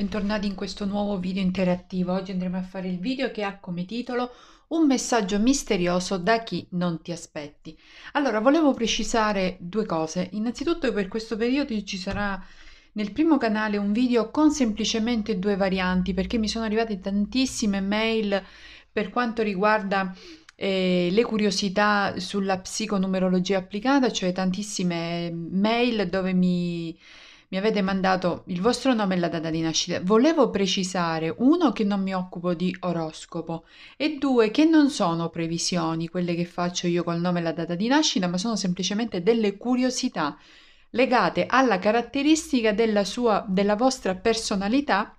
bentornati in questo nuovo video interattivo. Oggi andremo a fare il video che ha come titolo Un messaggio misterioso da chi non ti aspetti. Allora, volevo precisare due cose. Innanzitutto per questo periodo ci sarà nel primo canale un video con semplicemente due varianti perché mi sono arrivate tantissime mail per quanto riguarda eh, le curiosità sulla psiconumerologia applicata, cioè tantissime mm, mail dove mi mi avete mandato il vostro nome e la data di nascita. Volevo precisare, uno, che non mi occupo di oroscopo e due, che non sono previsioni, quelle che faccio io col nome e la data di nascita, ma sono semplicemente delle curiosità legate alla caratteristica della, sua, della vostra personalità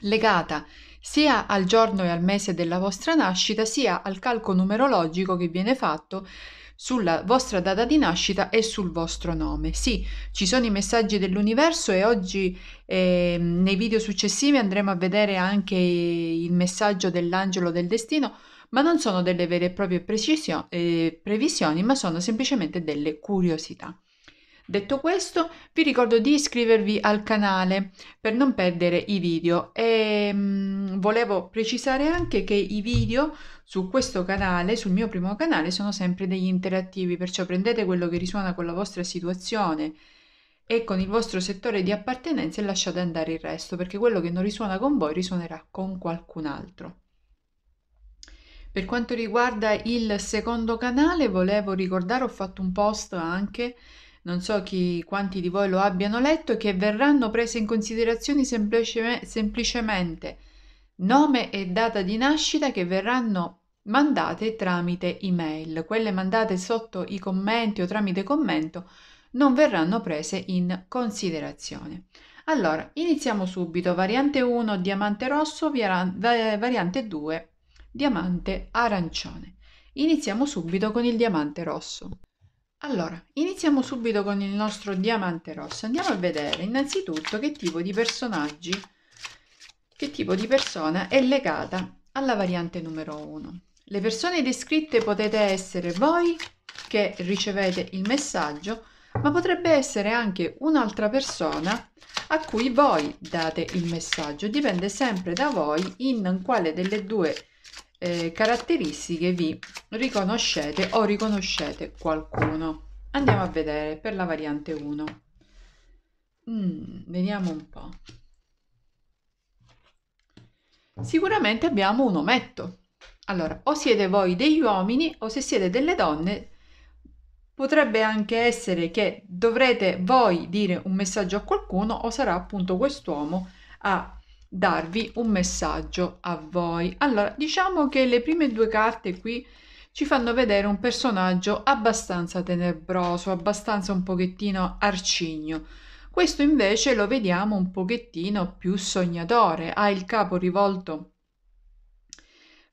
legata sia al giorno e al mese della vostra nascita, sia al calco numerologico che viene fatto sulla vostra data di nascita e sul vostro nome. Sì, ci sono i messaggi dell'universo e oggi eh, nei video successivi andremo a vedere anche il messaggio dell'angelo del destino, ma non sono delle vere e proprie eh, previsioni, ma sono semplicemente delle curiosità. Detto questo, vi ricordo di iscrivervi al canale per non perdere i video e ehm, mh, volevo precisare anche che i video su questo canale, sul mio primo canale, sono sempre degli interattivi, perciò prendete quello che risuona con la vostra situazione e con il vostro settore di appartenenza e lasciate andare il resto, perché quello che non risuona con voi risuonerà con qualcun altro. Per quanto riguarda il secondo canale, volevo ricordare, ho fatto un post anche non so chi, quanti di voi lo abbiano letto, che verranno prese in considerazione semplice, semplicemente nome e data di nascita che verranno mandate tramite email. Quelle mandate sotto i commenti o tramite commento non verranno prese in considerazione. Allora, iniziamo subito. Variante 1 diamante rosso, variante 2 diamante arancione. Iniziamo subito con il diamante rosso. Allora, iniziamo subito con il nostro diamante rosso. Andiamo a vedere innanzitutto che tipo di personaggi, che tipo di persona è legata alla variante numero 1. Le persone descritte potete essere voi che ricevete il messaggio, ma potrebbe essere anche un'altra persona a cui voi date il messaggio. Dipende sempre da voi in quale delle due persone eh, caratteristiche vi riconoscete o riconoscete qualcuno. Andiamo a vedere per la variante 1. Mm, vediamo un po'. Sicuramente abbiamo un ometto. Allora, o siete voi degli uomini o se siete delle donne, potrebbe anche essere che dovrete voi dire un messaggio a qualcuno o sarà appunto quest'uomo a darvi un messaggio a voi. Allora, diciamo che le prime due carte qui ci fanno vedere un personaggio abbastanza tenebroso, abbastanza un pochettino arcigno. Questo invece lo vediamo un pochettino più sognatore, ha il capo rivolto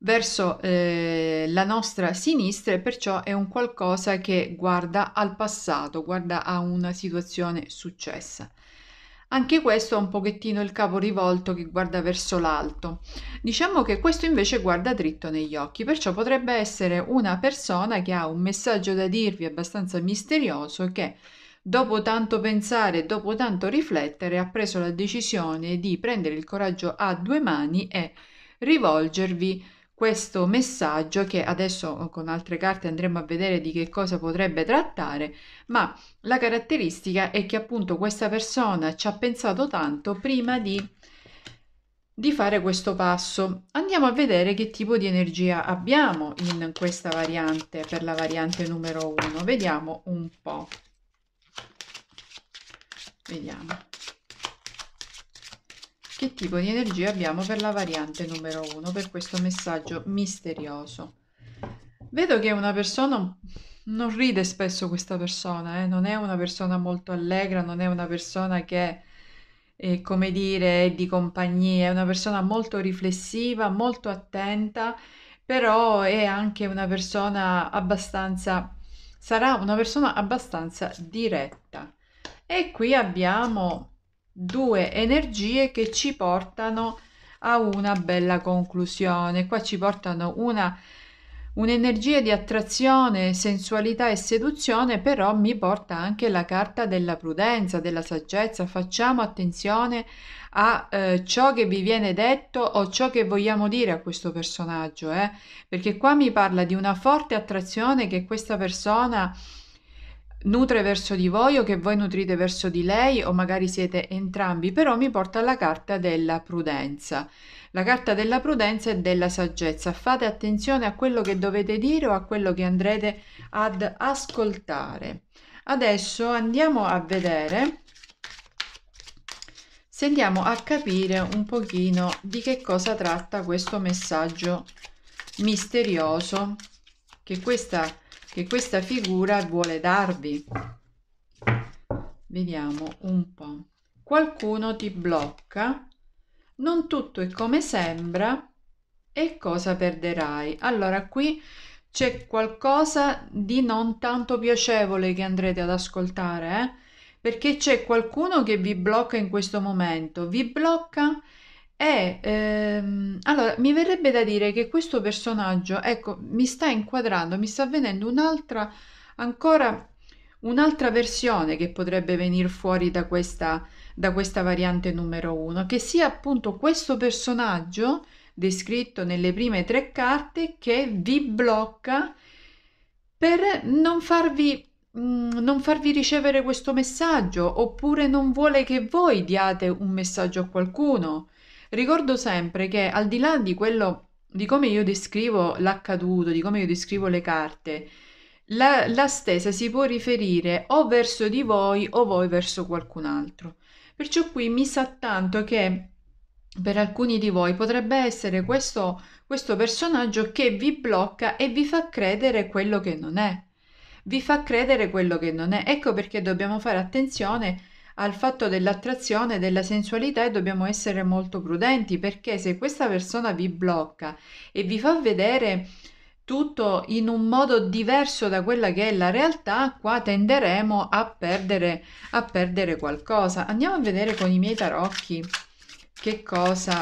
verso eh, la nostra sinistra e perciò è un qualcosa che guarda al passato, guarda a una situazione successa. Anche questo ha un pochettino il capo rivolto che guarda verso l'alto. Diciamo che questo invece guarda dritto negli occhi, perciò potrebbe essere una persona che ha un messaggio da dirvi abbastanza misterioso che dopo tanto pensare, dopo tanto riflettere, ha preso la decisione di prendere il coraggio a due mani e rivolgervi questo messaggio che adesso eh, con altre carte andremo a vedere di che cosa potrebbe trattare, ma la caratteristica è che appunto questa persona ci ha pensato tanto prima di, di fare questo passo. Andiamo a vedere che tipo di energia abbiamo in questa variante, per la variante numero 1. Vediamo un po'. Vediamo che tipo di energia abbiamo per la variante numero 1, per questo messaggio misterioso. Vedo che una persona, non ride spesso questa persona, eh? non è una persona molto allegra, non è una persona che, è, come dire, è di compagnia, è una persona molto riflessiva, molto attenta, però è anche una persona abbastanza, sarà una persona abbastanza diretta. E qui abbiamo due energie che ci portano a una bella conclusione. Qua ci portano una un'energia di attrazione, sensualità e seduzione, però mi porta anche la carta della prudenza, della saggezza. Facciamo attenzione a eh, ciò che vi viene detto o ciò che vogliamo dire a questo personaggio, eh? perché qua mi parla di una forte attrazione che questa persona nutre verso di voi o che voi nutrite verso di lei o magari siete entrambi, però mi porta alla carta della prudenza. La carta della prudenza e della saggezza. Fate attenzione a quello che dovete dire o a quello che andrete ad ascoltare. Adesso andiamo a vedere se andiamo a capire un pochino di che cosa tratta questo messaggio misterioso che questa che questa figura vuole darvi. Vediamo un po'. Qualcuno ti blocca, non tutto è come sembra e cosa perderai. Allora qui c'è qualcosa di non tanto piacevole che andrete ad ascoltare, eh? perché c'è qualcuno che vi blocca in questo momento. Vi blocca eh, ehm, allora mi verrebbe da dire che questo personaggio, ecco, mi sta inquadrando, mi sta avvenendo un'altra, ancora un'altra versione che potrebbe venire fuori da questa, da questa variante numero uno, che sia appunto questo personaggio descritto nelle prime tre carte che vi blocca per non farvi mm, non farvi ricevere questo messaggio oppure non vuole che voi diate un messaggio a qualcuno Ricordo sempre che al di là di quello, di come io descrivo l'accaduto, di come io descrivo le carte, la, la stesa si può riferire o verso di voi o voi verso qualcun altro. Perciò qui mi sa tanto che per alcuni di voi potrebbe essere questo, questo personaggio che vi blocca e vi fa credere quello che non è. Vi fa credere quello che non è. Ecco perché dobbiamo fare attenzione al fatto dell'attrazione e della sensualità e dobbiamo essere molto prudenti perché se questa persona vi blocca e vi fa vedere tutto in un modo diverso da quella che è la realtà, qua tenderemo a perdere, a perdere qualcosa. Andiamo a vedere con i miei tarocchi che cosa,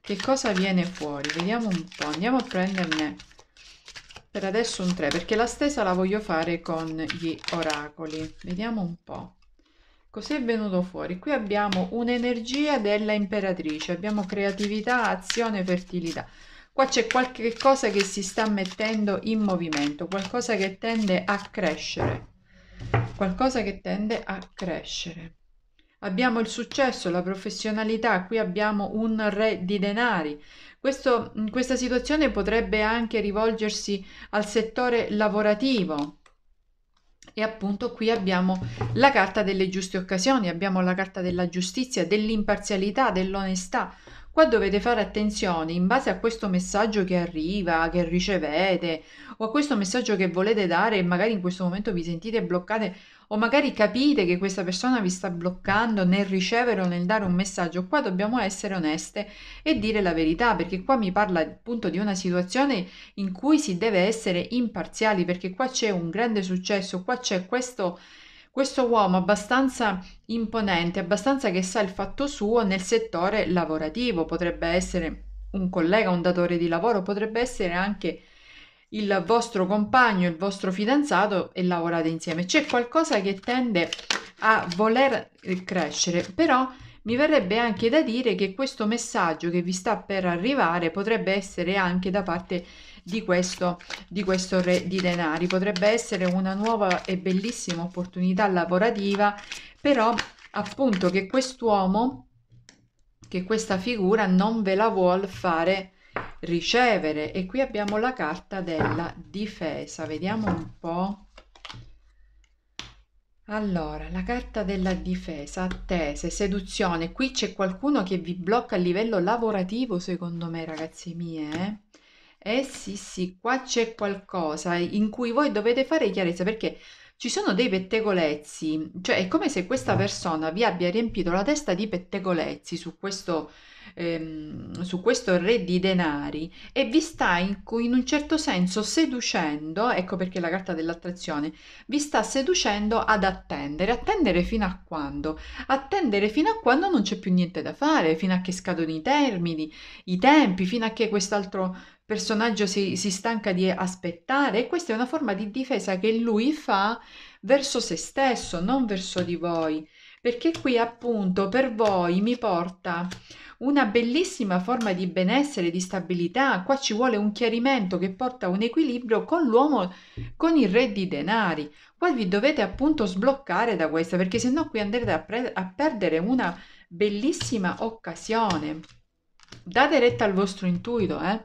che cosa viene fuori. Vediamo un po', andiamo a prenderne per adesso un 3 perché la stessa la voglio fare con gli oracoli vediamo un po' è venuto fuori? Qui abbiamo un'energia della imperatrice, abbiamo creatività, azione, fertilità. Qua c'è qualche cosa che si sta mettendo in movimento, qualcosa che tende a crescere. Qualcosa che tende a crescere. Abbiamo il successo, la professionalità, qui abbiamo un re di denari. Questo, questa situazione potrebbe anche rivolgersi al settore lavorativo, e appunto qui abbiamo la carta delle giuste occasioni, abbiamo la carta della giustizia, dell'imparzialità, dell'onestà, Qua dovete fare attenzione in base a questo messaggio che arriva, che ricevete o a questo messaggio che volete dare e magari in questo momento vi sentite bloccate o magari capite che questa persona vi sta bloccando nel ricevere o nel dare un messaggio, qua dobbiamo essere oneste e dire la verità, perché qua mi parla appunto di una situazione in cui si deve essere imparziali, perché qua c'è un grande successo, qua c'è questo questo uomo abbastanza imponente, abbastanza che sa il fatto suo nel settore lavorativo, potrebbe essere un collega, un datore di lavoro, potrebbe essere anche il vostro compagno, il vostro fidanzato e lavorate insieme. C'è qualcosa che tende a voler crescere, però mi verrebbe anche da dire che questo messaggio che vi sta per arrivare potrebbe essere anche da parte di questo, di questo re di denari, potrebbe essere una nuova e bellissima opportunità lavorativa, però appunto che quest'uomo, che questa figura non ve la vuol fare ricevere e qui abbiamo la carta della difesa, vediamo un po' Allora, la carta della difesa, attese, seduzione. Qui c'è qualcuno che vi blocca a livello lavorativo, secondo me, ragazzi mie. Eh, eh sì, sì, qua c'è qualcosa in cui voi dovete fare chiarezza perché ci sono dei pettegolezzi, cioè è come se questa ah. persona vi abbia riempito la testa di pettegolezzi su questo, ehm, su questo re di denari e vi sta in, in un certo senso seducendo, ecco perché la carta dell'attrazione, vi sta seducendo ad attendere, attendere fino a quando? Attendere fino a quando non c'è più niente da fare, fino a che scadono i termini, i tempi, fino a che quest'altro personaggio si, si stanca di aspettare e questa è una forma di difesa che lui fa verso se stesso, non verso di voi, perché qui appunto per voi mi porta una bellissima forma di benessere, di stabilità, qua ci vuole un chiarimento che porta un equilibrio con l'uomo, con il re di denari, poi vi dovete appunto sbloccare da questa, perché se no qui andrete a, pre- a perdere una bellissima occasione. Date retta al vostro intuito, eh?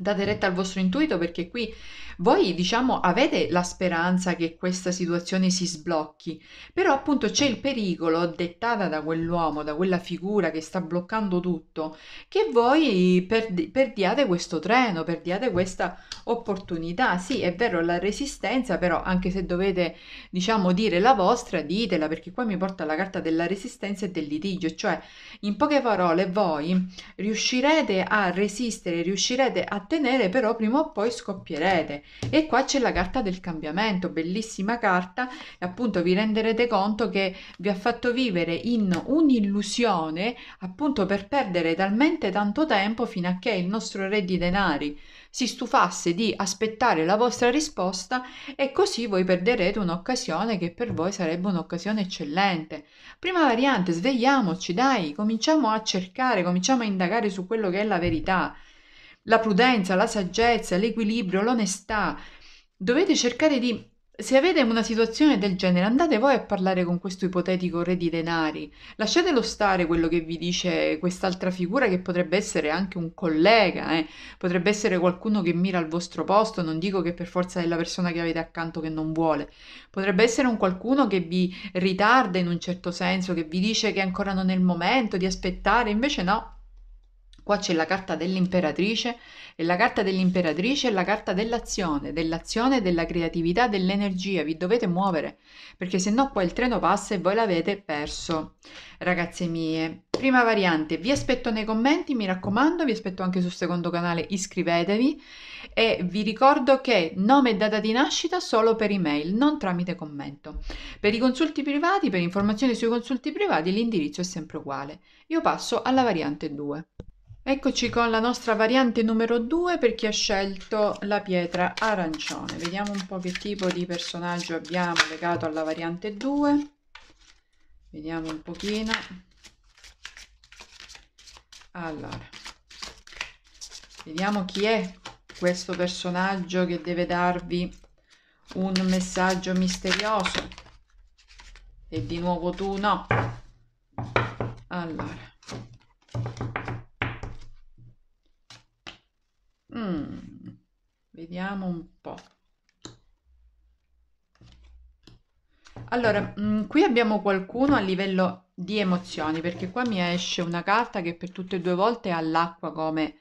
Date retta al vostro intuito perché qui voi diciamo avete la speranza che questa situazione si sblocchi, però appunto c'è il pericolo dettata da quell'uomo, da quella figura che sta bloccando tutto, che voi perdi- perdiate questo treno, perdiate questa opportunità. Sì, è vero la resistenza, però anche se dovete diciamo dire la vostra, ditela perché qua mi porta la carta della resistenza e del litigio, cioè in poche parole voi riuscirete a resistere, riuscirete a tenere, però prima o poi scoppierete. E qua c'è la carta del cambiamento, bellissima carta, e appunto vi renderete conto che vi ha fatto vivere in un'illusione, appunto per perdere talmente tanto tempo fino a che il nostro re di denari si stufasse di aspettare la vostra risposta e così voi perderete un'occasione che per voi sarebbe un'occasione eccellente. Prima variante, svegliamoci, dai, cominciamo a cercare, cominciamo a indagare su quello che è la verità la prudenza, la saggezza, l'equilibrio, l'onestà. Dovete cercare di se avete una situazione del genere, andate voi a parlare con questo ipotetico re di denari. Lasciatelo stare quello che vi dice quest'altra figura che potrebbe essere anche un collega, eh? potrebbe essere qualcuno che mira al vostro posto, non dico che per forza è la persona che avete accanto che non vuole. Potrebbe essere un qualcuno che vi ritarda in un certo senso, che vi dice che ancora non è il momento di aspettare, invece no, Qua c'è la carta dell'imperatrice e la carta dell'imperatrice è la carta dell'azione, dell'azione, della creatività, dell'energia. Vi dovete muovere perché se no qua il treno passa e voi l'avete perso. Ragazze mie, prima variante, vi aspetto nei commenti, mi raccomando, vi aspetto anche sul secondo canale, iscrivetevi e vi ricordo che nome e data di nascita solo per email, non tramite commento. Per i consulti privati, per informazioni sui consulti privati, l'indirizzo è sempre uguale. Io passo alla variante 2. Eccoci con la nostra variante numero 2 per chi ha scelto la pietra arancione. Vediamo un po' che tipo di personaggio abbiamo legato alla variante 2. Vediamo un pochino. Allora, vediamo chi è questo personaggio che deve darvi un messaggio misterioso. E di nuovo tu no. Allora. Vediamo un po'. Allora, mm, qui abbiamo qualcuno a livello di emozioni, perché qua mi esce una carta che per tutte e due volte ha l'acqua come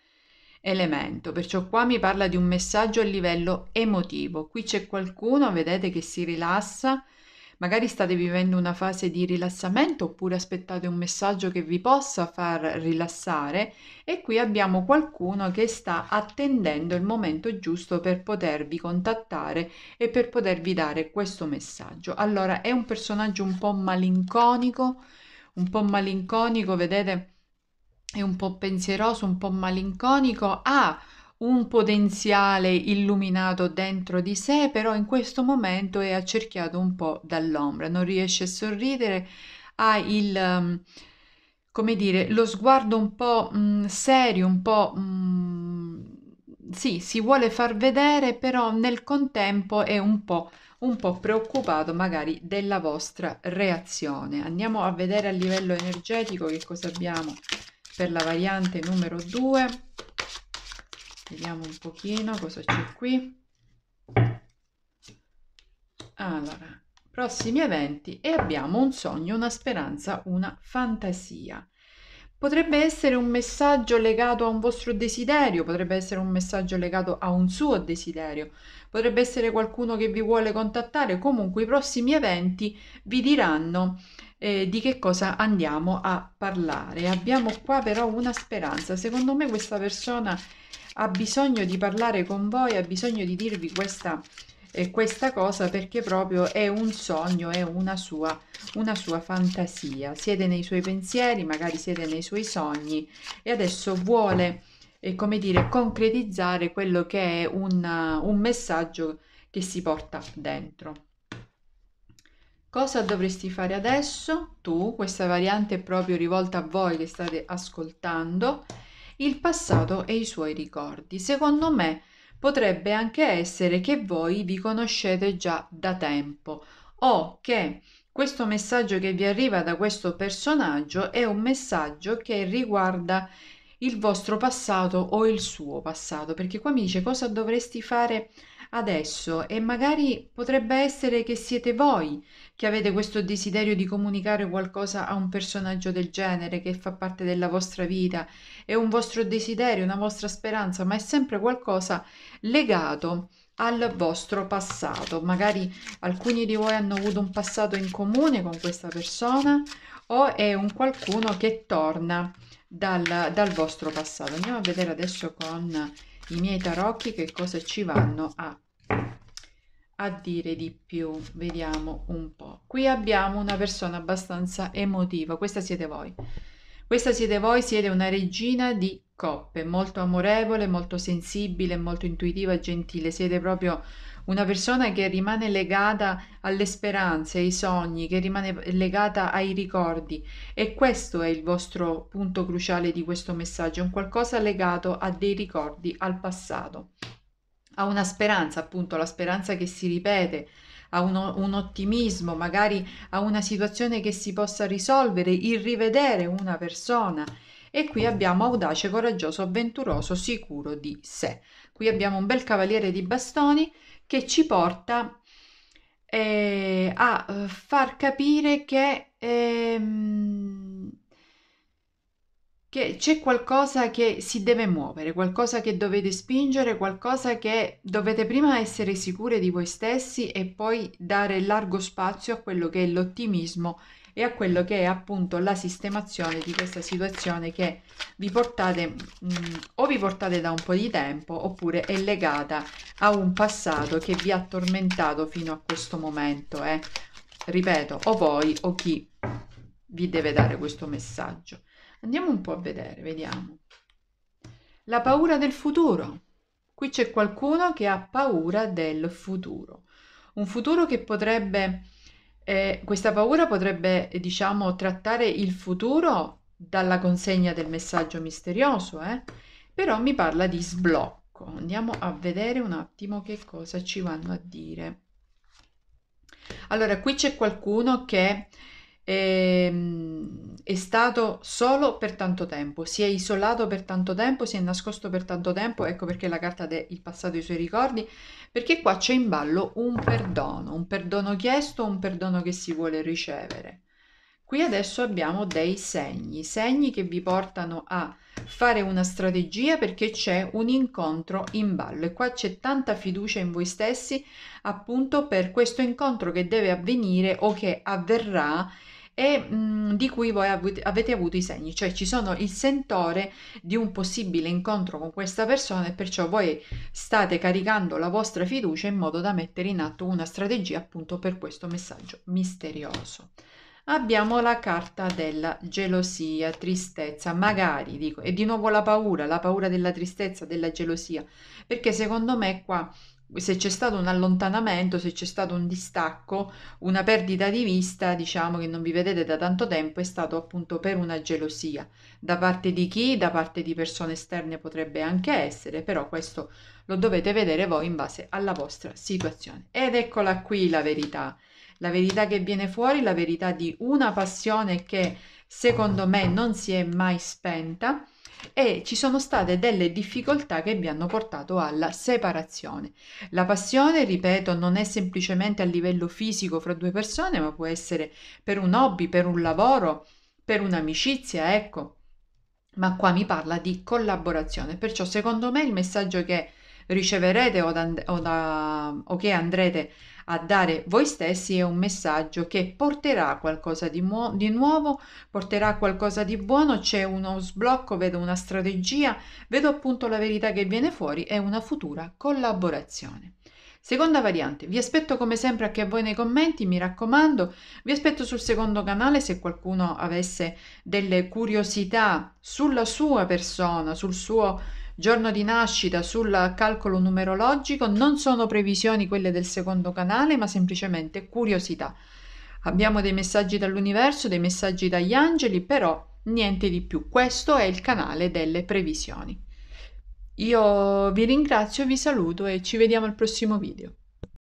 elemento, perciò qua mi parla di un messaggio a livello emotivo. Qui c'è qualcuno, vedete, che si rilassa, Magari state vivendo una fase di rilassamento oppure aspettate un messaggio che vi possa far rilassare e qui abbiamo qualcuno che sta attendendo il momento giusto per potervi contattare e per potervi dare questo messaggio. Allora è un personaggio un po' malinconico, un po' malinconico, vedete? È un po' pensieroso, un po' malinconico, ha ah, un potenziale illuminato dentro di sé, però in questo momento è accerchiato un po' dall'ombra, non riesce a sorridere, ha il, um, come dire, lo sguardo un po' mm, serio, un po'... Mm, sì, si vuole far vedere, però nel contempo è un po', un po' preoccupato magari della vostra reazione. Andiamo a vedere a livello energetico che cosa abbiamo per la variante numero 2. Vediamo un pochino cosa c'è qui. Allora, prossimi eventi e abbiamo un sogno, una speranza, una fantasia. Potrebbe essere un messaggio legato a un vostro desiderio, potrebbe essere un messaggio legato a un suo desiderio, potrebbe essere qualcuno che vi vuole contattare, comunque i prossimi eventi vi diranno eh, di che cosa andiamo a parlare. Abbiamo qua però una speranza, secondo me questa persona ha bisogno di parlare con voi, ha bisogno di dirvi questa, eh, questa cosa perché proprio è un sogno, è una sua, una sua fantasia. Siete nei suoi pensieri, magari siete nei suoi sogni e adesso vuole, eh, come dire, concretizzare quello che è una, un messaggio che si porta dentro. Cosa dovresti fare adesso? Tu, questa variante è proprio rivolta a voi che state ascoltando il passato e i suoi ricordi. Secondo me potrebbe anche essere che voi vi conoscete già da tempo o che questo messaggio che vi arriva da questo personaggio è un messaggio che riguarda il vostro passato o il suo passato, perché qua mi dice cosa dovresti fare adesso e magari potrebbe essere che siete voi che avete questo desiderio di comunicare qualcosa a un personaggio del genere che fa parte della vostra vita, è un vostro desiderio, una vostra speranza, ma è sempre qualcosa legato al vostro passato. Magari alcuni di voi hanno avuto un passato in comune con questa persona o è un qualcuno che torna dal, dal vostro passato. Andiamo a vedere adesso con i miei tarocchi che cosa ci vanno a, a dire di più. Vediamo un po'. Qui abbiamo una persona abbastanza emotiva, questa siete voi. Questa siete voi, siete una regina di coppe, molto amorevole, molto sensibile, molto intuitiva, gentile, siete proprio una persona che rimane legata alle speranze, ai sogni, che rimane legata ai ricordi. E questo è il vostro punto cruciale di questo messaggio, un qualcosa legato a dei ricordi, al passato, a una speranza, appunto, la speranza che si ripete, a uno, un ottimismo, magari a una situazione che si possa risolvere, il rivedere una persona. E qui abbiamo audace, coraggioso, avventuroso, sicuro di sé. Qui abbiamo un bel cavaliere di bastoni che ci porta eh, a eh, far capire che, ehm, che c'è qualcosa che si deve muovere, qualcosa che dovete spingere, qualcosa che dovete prima essere sicure di voi stessi e poi dare largo spazio a quello che è l'ottimismo e a quello che è appunto la sistemazione di questa situazione che vi portate mh, o vi portate da un po' di tempo oppure è legata a un passato che vi ha tormentato fino a questo momento. Eh. Ripeto, o voi o chi vi deve dare questo messaggio. Andiamo un po' a vedere, vediamo. La paura del futuro. Qui c'è qualcuno che ha paura del futuro. Un futuro che potrebbe eh, questa paura potrebbe, diciamo, trattare il futuro dalla consegna del messaggio misterioso, eh? però mi parla di sblocco. Andiamo a vedere un attimo che cosa ci vanno a dire. Allora, qui c'è qualcuno che Ehm, è stato solo per tanto tempo, si è isolato per tanto tempo, si è nascosto per tanto tempo, ecco perché la carta del passato e i suoi ricordi, perché qua c'è in ballo un perdono, un perdono chiesto, un perdono che si vuole ricevere. Qui adesso abbiamo dei segni, segni che vi portano a fare una strategia perché c'è un incontro in ballo e qua c'è tanta fiducia in voi stessi appunto per questo incontro che deve avvenire o che avverrà e mh, di cui voi avete, avete avuto i segni, cioè ci sono il sentore di un possibile incontro con questa persona e perciò voi state caricando la vostra fiducia in modo da mettere in atto una strategia appunto per questo messaggio misterioso abbiamo la carta della gelosia, tristezza, magari dico, e di nuovo la paura, la paura della tristezza, della gelosia, perché secondo me qua se c'è stato un allontanamento, se c'è stato un distacco, una perdita di vista, diciamo che non vi vedete da tanto tempo, è stato appunto per una gelosia. Da parte di chi? Da parte di persone esterne potrebbe anche essere, però questo lo dovete vedere voi in base alla vostra situazione. Ed eccola qui la verità. La verità che viene fuori, la verità di una passione che secondo me non si è mai spenta e ci sono state delle difficoltà che vi hanno portato alla separazione. La passione, ripeto, non è semplicemente a livello fisico fra due persone, ma può essere per un hobby, per un lavoro, per un'amicizia, ecco. Ma qua mi parla di collaborazione, perciò secondo me il messaggio che riceverete o, da, o, da, o che andrete a a dare voi stessi è un messaggio che porterà qualcosa di, mu- di nuovo, porterà qualcosa di buono, c'è uno sblocco, vedo una strategia, vedo appunto la verità che viene fuori e una futura collaborazione. Seconda variante, vi aspetto come sempre anche a voi nei commenti, mi raccomando, vi aspetto sul secondo canale se qualcuno avesse delle curiosità sulla sua persona, sul suo giorno di nascita sul calcolo numerologico, non sono previsioni quelle del secondo canale, ma semplicemente curiosità. Abbiamo dei messaggi dall'universo, dei messaggi dagli angeli, però niente di più. Questo è il canale delle previsioni. Io vi ringrazio, vi saluto e ci vediamo al prossimo video.